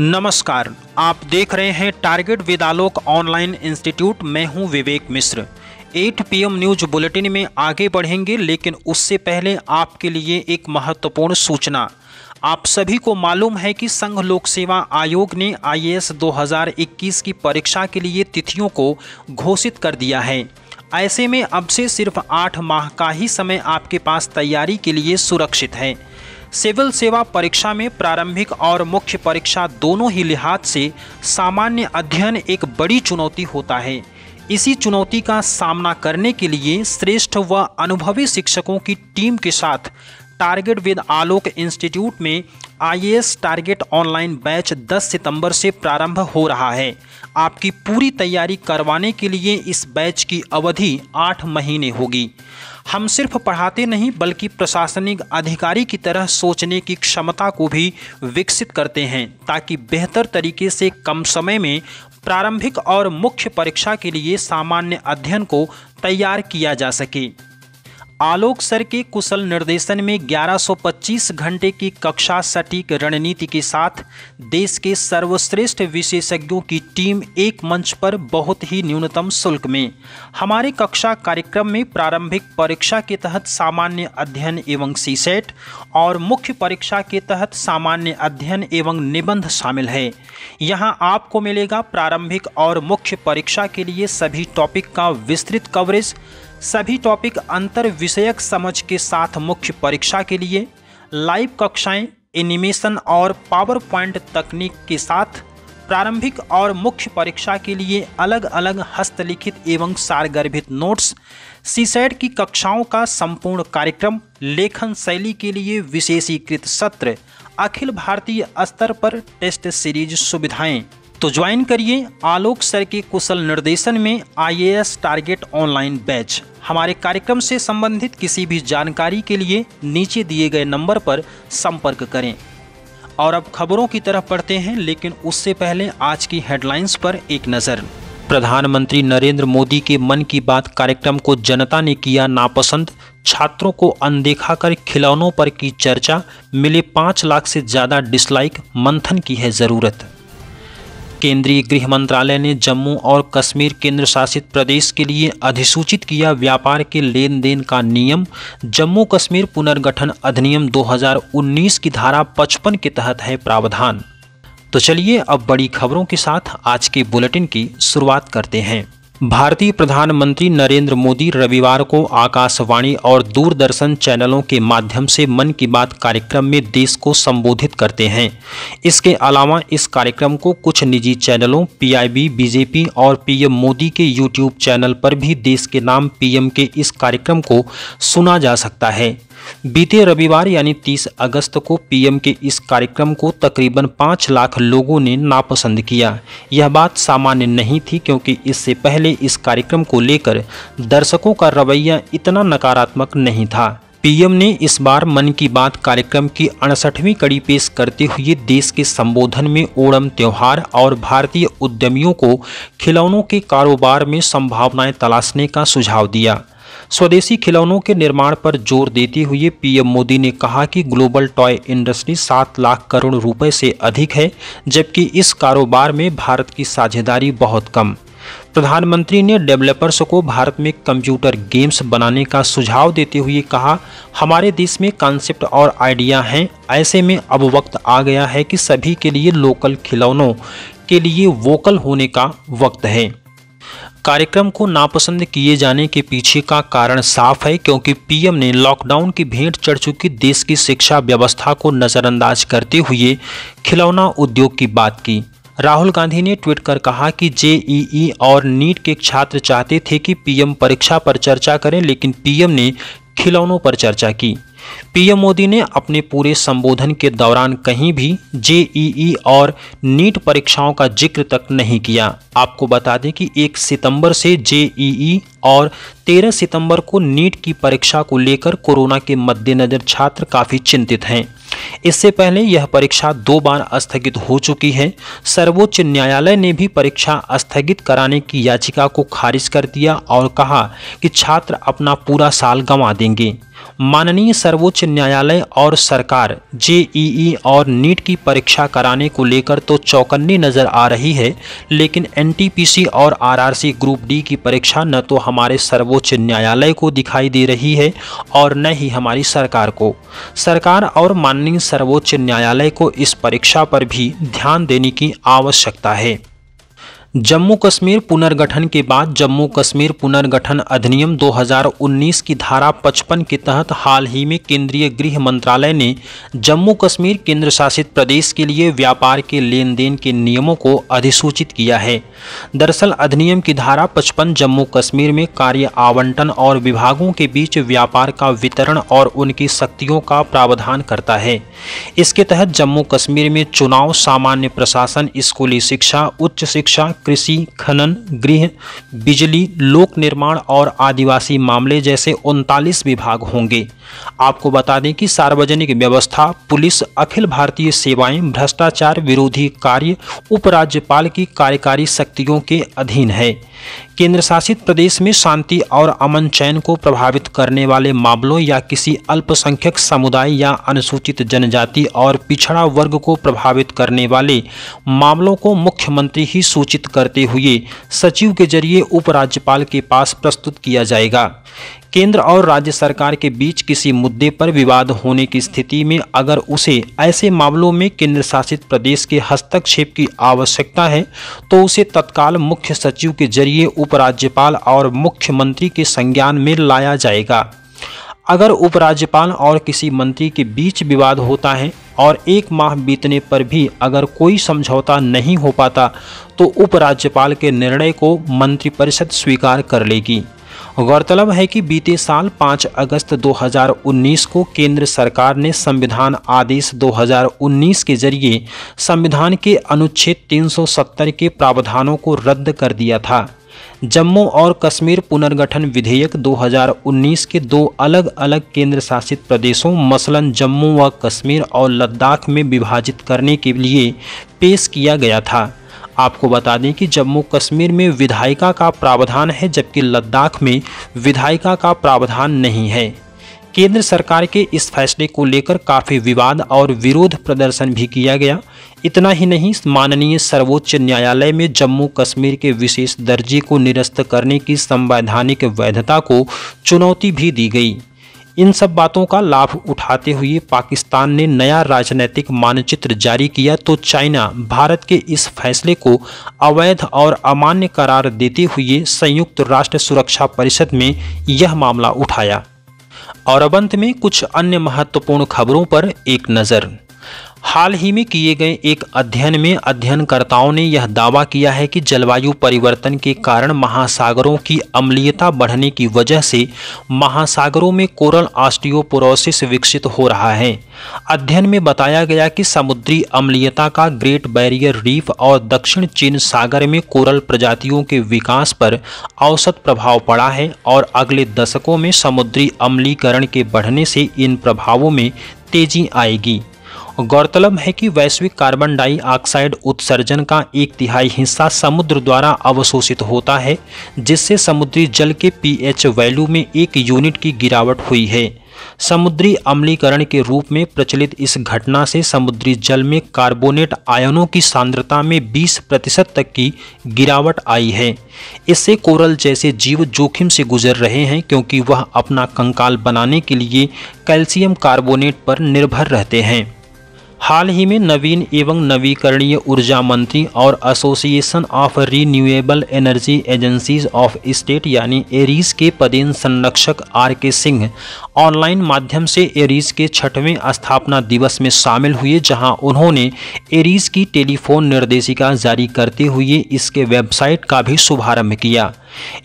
नमस्कार आप देख रहे हैं टारगेट विदालोक ऑनलाइन इंस्टीट्यूट मैं हूं Vivek Mishra 8 PM news bulletin में आगे बढ़ेंगे लेकिन उससे पहले आपके लिए एक महत्वपूर्ण सूचना आप सभी को मालूम है कि संघ लोक सेवा आयोग ने आईएएस 2021 की परीक्षा के लिए तिथियों को घोषित कर दिया है ऐसे में अब से सिर्फ आठ माह का ही समय आपके पास तैयारी के लिए सुरक्षित है सिविल सेवा परीक्षा में प्रारंभिक और मुख्य परीक्षा दोनों ही लिहाज से सामान्य अध्ययन एक बड़ी चुनौती होता है इसी चुनौती का सामना करने के लिए श्रेष्ठ व अनुभवी शिक्षकों की टीम के साथ टारगेट विद आलोक इंस्टीट्यूट में आई टारगेट ऑनलाइन बैच 10 सितंबर से प्रारंभ हो रहा है आपकी पूरी तैयारी करवाने के लिए इस बैच की अवधि आठ महीने होगी हम सिर्फ पढ़ाते नहीं बल्कि प्रशासनिक अधिकारी की तरह सोचने की क्षमता को भी विकसित करते हैं ताकि बेहतर तरीके से कम समय में प्रारंभिक और मुख्य परीक्षा के लिए सामान्य अध्ययन को तैयार किया जा सके आलोक सर के कुशल निर्देशन में 1125 घंटे की कक्षा सटीक रणनीति के साथ देश के सर्वश्रेष्ठ विशेषज्ञों की टीम एक मंच पर बहुत ही न्यूनतम शुल्क में हमारे कक्षा कार्यक्रम में प्रारंभिक परीक्षा के तहत सामान्य अध्ययन एवं सीसेट और मुख्य परीक्षा के तहत सामान्य अध्ययन एवं निबंध शामिल है यहाँ आपको मिलेगा प्रारंभिक और मुख्य परीक्षा के लिए सभी टॉपिक का विस्तृत कवरेज सभी टॉपिक अंतर विषयक समझ के साथ मुख्य परीक्षा के लिए लाइव कक्षाएं एनिमेशन और पावर पॉइंट तकनीक के साथ प्रारंभिक और मुख्य परीक्षा के लिए अलग अलग हस्तलिखित एवं सारगर्भित नोट्स सीसैड e की कक्षाओं का संपूर्ण कार्यक्रम लेखन शैली के लिए विशेषीकृत सत्र अखिल भारतीय स्तर पर टेस्ट सीरीज सुविधाएं तो ज्वाइन करिए आलोक सर के कुशल निर्देशन में आईएएस टारगेट ऑनलाइन बैच हमारे कार्यक्रम से संबंधित किसी भी जानकारी के लिए नीचे दिए गए नंबर पर संपर्क करें और अब खबरों की तरफ पढ़ते हैं लेकिन उससे पहले आज की हेडलाइंस पर एक नज़र प्रधानमंत्री नरेंद्र मोदी के मन की बात कार्यक्रम को जनता ने किया नापसंद छात्रों को अनदेखा कर खिलौनों पर की चर्चा मिले पाँच लाख से ज़्यादा डिसलाइक मंथन की है ज़रूरत केंद्रीय गृह मंत्रालय ने जम्मू और कश्मीर केंद्र शासित प्रदेश के लिए अधिसूचित किया व्यापार के लेन देन का नियम जम्मू कश्मीर पुनर्गठन अधिनियम 2019 की धारा 55 के तहत है प्रावधान तो चलिए अब बड़ी खबरों के साथ आज के बुलेटिन की शुरुआत करते हैं भारतीय प्रधानमंत्री नरेंद्र मोदी रविवार को आकाशवाणी और दूरदर्शन चैनलों के माध्यम से मन की बात कार्यक्रम में देश को संबोधित करते हैं इसके अलावा इस कार्यक्रम को कुछ निजी चैनलों पीआईबी बीजेपी और पीएम मोदी के यूट्यूब चैनल पर भी देश के नाम पीएम के इस कार्यक्रम को सुना जा सकता है बीते रविवार यानी 30 अगस्त को पीएम के इस कार्यक्रम को तकरीबन पाँच लाख लोगों ने नापसंद किया यह बात सामान्य नहीं थी क्योंकि इससे पहले इस कार्यक्रम को लेकर दर्शकों का रवैया इतना नकारात्मक नहीं था पीएम ने इस बार मन की बात कार्यक्रम की अड़सठवीं कड़ी पेश करते हुए देश के संबोधन में ओणम त्यौहार और भारतीय उद्यमियों को खिलौनों के कारोबार में संभावनाएं तलाशने का सुझाव दिया स्वदेशी खिलौनों के निर्माण पर जोर देते हुए पीएम मोदी ने कहा कि ग्लोबल टॉय इंडस्ट्री सात लाख करोड़ रुपए से अधिक है जबकि इस कारोबार में भारत की साझेदारी बहुत कम प्रधानमंत्री ने डेवलपर्स को भारत में कंप्यूटर गेम्स बनाने का सुझाव देते हुए कहा हमारे देश में कॉन्सेप्ट और आइडिया हैं ऐसे में अब वक्त आ गया है कि सभी के लिए लोकल खिलौनों के लिए वोकल होने का वक्त है कार्यक्रम को नापसंद किए जाने के पीछे का कारण साफ है क्योंकि पीएम ने लॉकडाउन की भेंट चढ़ चुकी देश की शिक्षा व्यवस्था को नज़रअंदाज करते हुए खिलौना उद्योग की बात की राहुल गांधी ने ट्वीट कर कहा कि जेईई और नीट के छात्र चाहते थे कि पीएम परीक्षा पर चर्चा करें लेकिन पीएम ने खिलौनों पर चर्चा की पीएम मोदी ने अपने पूरे संबोधन के दौरान कहीं भी जेईई और नीट परीक्षाओं का जिक्र तक नहीं किया आपको बता दें कि 1 सितंबर से जेईई और 13 सितंबर को नीट की परीक्षा को लेकर कोरोना के मद्देनज़र छात्र काफ़ी चिंतित हैं इससे पहले यह परीक्षा दो बार स्थगित हो चुकी है सर्वोच्च न्यायालय ने भी परीक्षा स्थगित कराने की याचिका को खारिज कर दिया और कहा कि छात्र अपना पूरा साल गंवा देंगे माननीय सर्वोच्च न्यायालय और सरकार जेईई और नीट की परीक्षा कराने को लेकर तो चौकन्नी नज़र आ रही है लेकिन एनटीपीसी और आरआरसी ग्रुप डी की परीक्षा न तो हमारे सर्वोच्च न्यायालय को दिखाई दे रही है और न ही हमारी सरकार को सरकार और माननीय सर्वोच्च न्यायालय को इस परीक्षा पर भी ध्यान देने की आवश्यकता है जम्मू कश्मीर पुनर्गठन के बाद जम्मू कश्मीर पुनर्गठन अधिनियम 2019 की धारा 55 के तहत हाल ही में केंद्रीय गृह मंत्रालय ने जम्मू कश्मीर केंद्र शासित प्रदेश के लिए व्यापार के लेन देन के नियमों को अधिसूचित किया है दरअसल अधिनियम की धारा 55 जम्मू कश्मीर में कार्य आवंटन और विभागों के बीच व्यापार का वितरण और उनकी शक्तियों का प्रावधान करता है इसके तहत जम्मू कश्मीर में चुनाव सामान्य प्रशासन स्कूली शिक्षा उच्च शिक्षा कृषि खनन गृह बिजली लोक निर्माण और आदिवासी मामले जैसे उनतालीस विभाग होंगे आपको बता दें कि सार्वजनिक व्यवस्था पुलिस अखिल भारतीय सेवाएं भ्रष्टाचार विरोधी कार्य उपराज्यपाल की कार्यकारी शक्तियों के अधीन है केंद्र शासित प्रदेश में शांति और अमन चयन को प्रभावित करने वाले मामलों या किसी अल्पसंख्यक समुदाय या अनुसूचित जनजाति और पिछड़ा वर्ग को प्रभावित करने वाले मामलों को मुख्यमंत्री ही सूचित करते हुए सचिव के जरिए उपराज्यपाल के पास प्रस्तुत किया जाएगा केंद्र और राज्य सरकार के बीच किसी मुद्दे पर विवाद होने की स्थिति में अगर उसे ऐसे मामलों में केंद्र शासित प्रदेश के हस्तक्षेप की आवश्यकता है तो उसे तत्काल मुख्य सचिव के जरिए उपराज्यपाल और मुख्यमंत्री के संज्ञान में लाया जाएगा अगर उपराज्यपाल और किसी मंत्री के बीच विवाद होता है और एक माह बीतने पर भी अगर कोई समझौता नहीं हो पाता तो उपराज्यपाल के निर्णय को मंत्रिपरिषद स्वीकार कर लेगी गौरतलब है कि बीते साल 5 अगस्त 2019 को केंद्र सरकार ने संविधान आदेश 2019 के जरिए संविधान के अनुच्छेद 370 के प्रावधानों को रद्द कर दिया था जम्मू और कश्मीर पुनर्गठन विधेयक 2019 के दो अलग अलग केंद्र शासित प्रदेशों मसलन जम्मू व कश्मीर और लद्दाख में विभाजित करने के लिए पेश किया गया था आपको बता दें कि जम्मू कश्मीर में विधायिका का प्रावधान है जबकि लद्दाख में विधायिका का प्रावधान नहीं है केंद्र सरकार के इस फैसले को लेकर काफ़ी विवाद और विरोध प्रदर्शन भी किया गया इतना ही नहीं माननीय सर्वोच्च न्यायालय में जम्मू कश्मीर के विशेष दर्जे को निरस्त करने की संवैधानिक वैधता को चुनौती भी दी गई इन सब बातों का लाभ उठाते हुए पाकिस्तान ने नया राजनैतिक मानचित्र जारी किया तो चाइना भारत के इस फैसले को अवैध और अमान्य करार देते हुए संयुक्त राष्ट्र सुरक्षा परिषद में यह मामला उठाया और अब अंत में कुछ अन्य महत्वपूर्ण खबरों पर एक नज़र हाल ही में किए गए एक अध्ययन में अध्ययनकर्ताओं ने यह दावा किया है कि जलवायु परिवर्तन के कारण महासागरों की अम्लीयता बढ़ने की वजह से महासागरों में कोरल ऑस्टियोपोरोसिस विकसित हो रहा है अध्ययन में बताया गया कि समुद्री अम्लीयता का ग्रेट बैरियर रीफ और दक्षिण चीन सागर में कोरल प्रजातियों के विकास पर औसत प्रभाव पड़ा है और अगले दशकों में समुद्री अम्लीकरण के बढ़ने से इन प्रभावों में तेजी आएगी गौरतलब है कि वैश्विक कार्बन डाइऑक्साइड उत्सर्जन का एक तिहाई हिस्सा समुद्र द्वारा अवशोषित होता है जिससे समुद्री जल के पीएच वैल्यू में एक यूनिट की गिरावट हुई है समुद्री अम्लीकरण के रूप में प्रचलित इस घटना से समुद्री जल में कार्बोनेट आयनों की सांद्रता में 20 प्रतिशत तक की गिरावट आई है इससे कोरल जैसे जीव जोखिम से गुजर रहे हैं क्योंकि वह अपना कंकाल बनाने के लिए कैल्शियम कार्बोनेट पर निर्भर रहते हैं हाल ही में नवीन एवं नवीकरणीय ऊर्जा मंत्री और association of renewable energy agencies of state यानी एरीज के पदेन संरक्षक आर के सिंह ऑनलाइन माध्यम से एरीज के छठवें स्थापना दिवस में शामिल हुए जहां उन्होंने एरीज की टेलीफोन निर्देशिका जारी करते हुए इसके वेबसाइट का भी शुभारंभ किया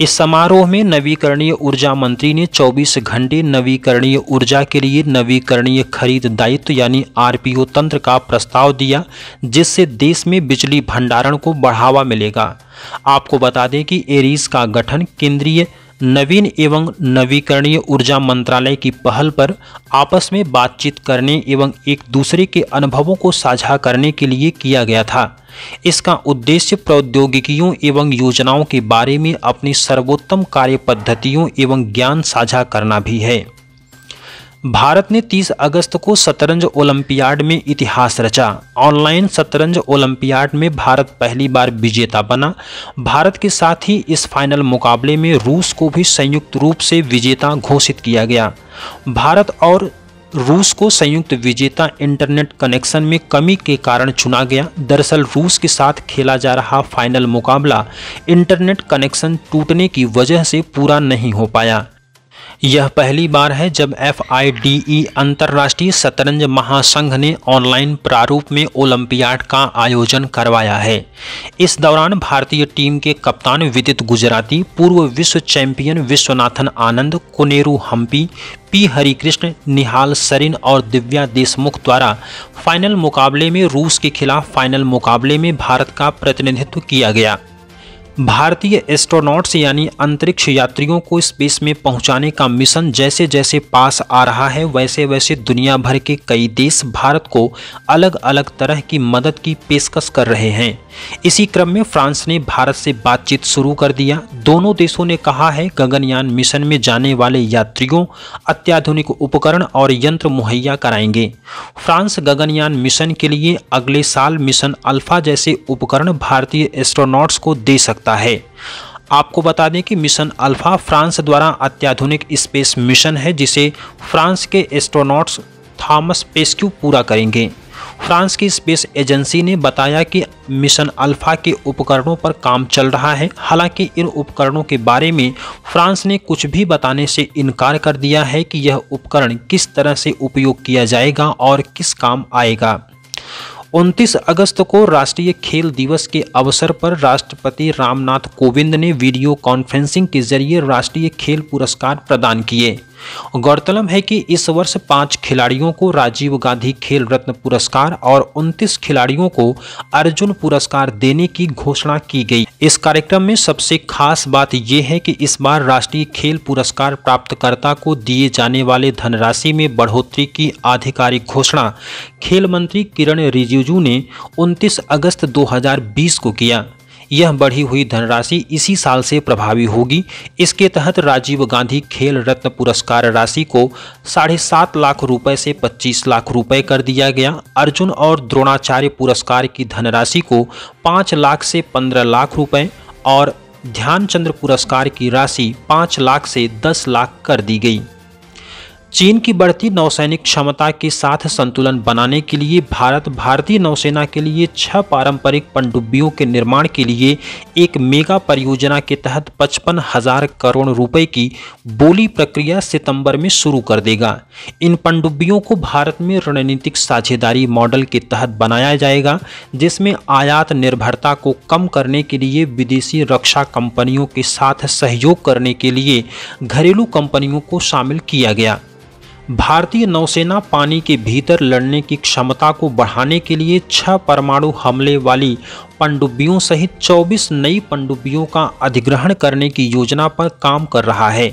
इस समारोह में नवीकरणीय ऊर्जा मंत्री ने 24 घंटे नवीकरणीय ऊर्जा के लिए नवीकरणीय खरीद दायित्व यानी आरपीओ तंत्र का प्रस्ताव दिया जिससे देश में बिजली भंडारण को बढ़ावा मिलेगा आपको बता दें कि एरीज का गठन केंद्रीय नवीन एवं नवीकरणीय ऊर्जा मंत्रालय की पहल पर आपस में बातचीत करने एवं एक दूसरे के अनुभवों को साझा करने के लिए किया गया था इसका उद्देश्य प्रौद्योगिकियों एवं योजनाओं के बारे में अपनी सर्वोत्तम कार्य पद्धतियों एवं ज्ञान साझा करना भी है भारत ने 30 अगस्त को शतरंज ओलंपियाड में इतिहास रचा ऑनलाइन शतरंज ओलंपियाड में भारत पहली बार विजेता बना भारत के साथ ही इस फाइनल मुकाबले में रूस को भी संयुक्त रूप से विजेता घोषित किया गया भारत और रूस को संयुक्त विजेता इंटरनेट कनेक्शन में कमी के कारण चुना गया दरअसल रूस के साथ खेला जा रहा फाइनल मुकाबला इंटरनेट कनेक्शन टूटने की वजह से पूरा नहीं हो पाया यह पहली बार है जब एफ आई अंतर्राष्ट्रीय शतरंज महासंघ ने ऑनलाइन प्रारूप में ओलंपियाड का आयोजन करवाया है इस दौरान भारतीय टीम के कप्तान विदित गुजराती पूर्व विश्व चैंपियन विश्वनाथन आनंद कोनेरू हम्पी पी हरिकृष्ण निहाल सरिन और दिव्या देशमुख द्वारा फाइनल मुकाबले में रूस के खिलाफ फाइनल मुकाबले में भारत का प्रतिनिधित्व किया गया भारतीय एस्ट्रोनॉट्स यानी अंतरिक्ष यात्रियों को स्पेस में पहुंचाने का मिशन जैसे जैसे पास आ रहा है वैसे वैसे दुनिया भर के कई देश भारत को अलग अलग तरह की मदद की पेशकश कर रहे हैं इसी क्रम में फ्रांस ने भारत से बातचीत शुरू कर दिया दोनों देशों ने कहा है गगनयान मिशन में जाने वाले यात्रियों अत्याधुनिक उपकरण और यंत्र मुहैया कराएंगे फ्रांस गगनयान मिशन के लिए अगले साल मिशन अल्फा जैसे उपकरण भारतीय एस्ट्रोनॉट्स को दे सकता है आपको बता दें कि मिशन अल्फा फ्रांस द्वारा अत्याधुनिक स्पेस मिशन है जिसे फ्रांस के एस्ट्रोनॉट्स थॉमस पेस्क्यू पूरा करेंगे फ्रांस की स्पेस एजेंसी ने बताया कि मिशन अल्फा के उपकरणों पर काम चल रहा है हालांकि इन उपकरणों के बारे में फ्रांस ने कुछ भी बताने से इनकार कर दिया है कि यह उपकरण किस तरह से उपयोग किया जाएगा और किस काम आएगा 29 अगस्त को राष्ट्रीय खेल दिवस के अवसर पर राष्ट्रपति रामनाथ कोविंद ने वीडियो कॉन्फ्रेंसिंग के जरिए राष्ट्रीय खेल पुरस्कार प्रदान किए गौरतलब है कि इस वर्ष पाँच खिलाड़ियों को राजीव गांधी खेल रत्न पुरस्कार और 29 खिलाड़ियों को अर्जुन पुरस्कार देने की घोषणा की गई इस कार्यक्रम में सबसे खास बात यह है कि इस बार राष्ट्रीय खेल पुरस्कार प्राप्तकर्ता को दिए जाने वाले धनराशि में बढ़ोतरी की आधिकारिक घोषणा खेल मंत्री किरण रिजिजू ने उनतीस अगस्त दो को किया यह बढ़ी हुई धनराशि इसी साल से प्रभावी होगी इसके तहत राजीव गांधी खेल रत्न पुरस्कार राशि को साढ़े सात लाख रुपए से पच्चीस लाख रुपए कर दिया गया अर्जुन और द्रोणाचार्य पुरस्कार की धनराशि को पाँच लाख से पंद्रह लाख रुपए और ध्यानचंद्र पुरस्कार की राशि पाँच लाख से दस लाख कर दी गई चीन की बढ़ती नौसैनिक क्षमता के साथ संतुलन बनाने के लिए भारत भारतीय नौसेना के लिए छह पारंपरिक पनडुब्बियों के निर्माण के लिए एक मेगा परियोजना के तहत पचपन हजार करोड़ रुपए की बोली प्रक्रिया सितंबर में शुरू कर देगा इन पनडुब्बियों को भारत में रणनीतिक साझेदारी मॉडल के तहत बनाया जाएगा जिसमें आयात निर्भरता को कम करने के लिए विदेशी रक्षा कंपनियों के साथ सहयोग करने के लिए घरेलू कंपनियों को शामिल किया गया भारतीय नौसेना पानी के भीतर लड़ने की क्षमता को बढ़ाने के लिए छह परमाणु हमले वाली पनडुब्बियों सहित 24 नई पनडुब्बियों का अधिग्रहण करने की योजना पर काम कर रहा है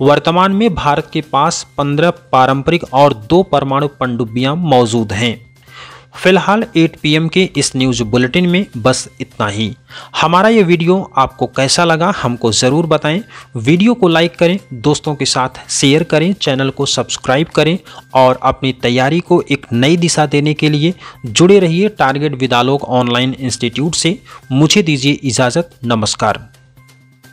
वर्तमान में भारत के पास 15 पारंपरिक और दो परमाणु पनडुब्बियां मौजूद हैं फिलहाल 8 पीएम के इस न्यूज़ बुलेटिन में बस इतना ही हमारा ये वीडियो आपको कैसा लगा हमको ज़रूर बताएं वीडियो को लाइक करें दोस्तों के साथ शेयर करें चैनल को सब्सक्राइब करें और अपनी तैयारी को एक नई दिशा देने के लिए जुड़े रहिए टारगेट विदालोक ऑनलाइन इंस्टीट्यूट से मुझे दीजिए इजाज़त नमस्कार